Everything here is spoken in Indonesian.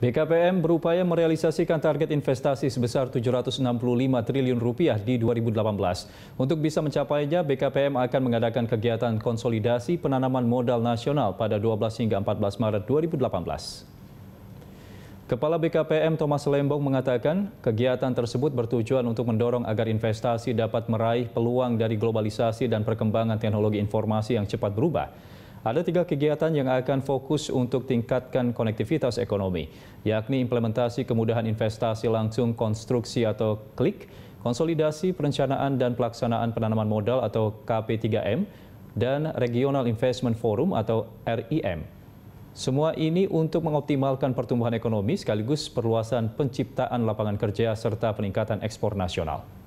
BKPM berupaya merealisasikan target investasi sebesar 765 triliun rupiah di 2018. Untuk bisa mencapainya, BKPM akan mengadakan kegiatan konsolidasi penanaman modal nasional pada 12 hingga 14 Maret 2018. Kepala BKPM Thomas Lembong mengatakan kegiatan tersebut bertujuan untuk mendorong agar investasi dapat meraih peluang dari globalisasi dan perkembangan teknologi informasi yang cepat berubah. Ada tiga kegiatan yang akan fokus untuk tingkatkan konektivitas ekonomi, yakni implementasi kemudahan investasi langsung konstruksi atau klik, konsolidasi perencanaan dan pelaksanaan penanaman modal atau KP3M, dan Regional Investment Forum atau RIM. Semua ini untuk mengoptimalkan pertumbuhan ekonomi sekaligus perluasan penciptaan lapangan kerja serta peningkatan ekspor nasional.